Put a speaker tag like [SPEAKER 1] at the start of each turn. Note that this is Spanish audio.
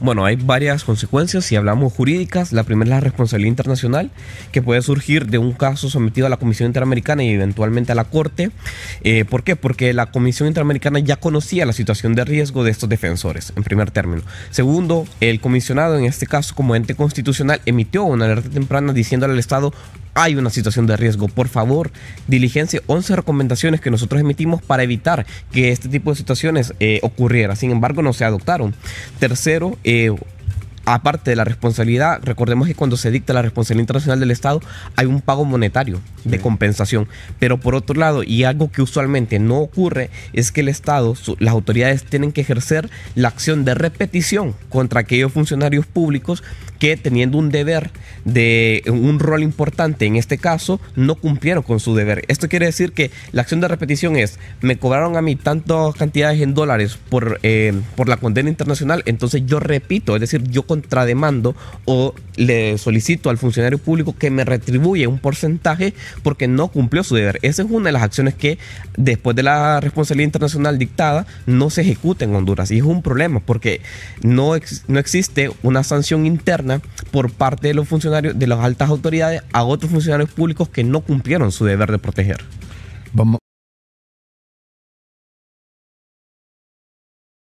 [SPEAKER 1] Bueno, hay varias consecuencias si hablamos jurídicas. La primera es la responsabilidad internacional, que puede surgir de un caso sometido a la Comisión Interamericana y eventualmente a la Corte. Eh, ¿Por qué? Porque la Comisión Interamericana ya conocía la situación de riesgo de estos defensores, en primer término. Segundo, el comisionado, en este caso como ente constitucional, emitió una alerta temprana diciéndole al Estado, hay una situación de riesgo, por favor, diligencia 11 recomendaciones que nosotros emitimos para evitar que este tipo de situaciones eh, ocurriera. Sin embargo, no se adoptaron. Tercero, eh, aparte de la responsabilidad, recordemos que cuando se dicta la responsabilidad internacional del Estado hay un pago monetario de compensación. Pero por otro lado, y algo que usualmente no ocurre, es que el Estado, las autoridades tienen que ejercer la acción de repetición contra aquellos funcionarios públicos que teniendo un deber de un rol importante, en este caso, no cumplieron con su deber. Esto quiere decir que la acción de repetición es, me cobraron a mí tantas cantidades en dólares por, eh, por la condena internacional, entonces yo repito, es decir, yo contrademando o le solicito al funcionario público que me retribuya un porcentaje porque no cumplió su deber. Esa es una de las acciones que después de la responsabilidad internacional dictada no se ejecuta en Honduras y es un problema porque no, no existe una sanción interna por parte de los funcionarios, de las altas autoridades a otros funcionarios públicos que no cumplieron su deber de proteger. Vamos.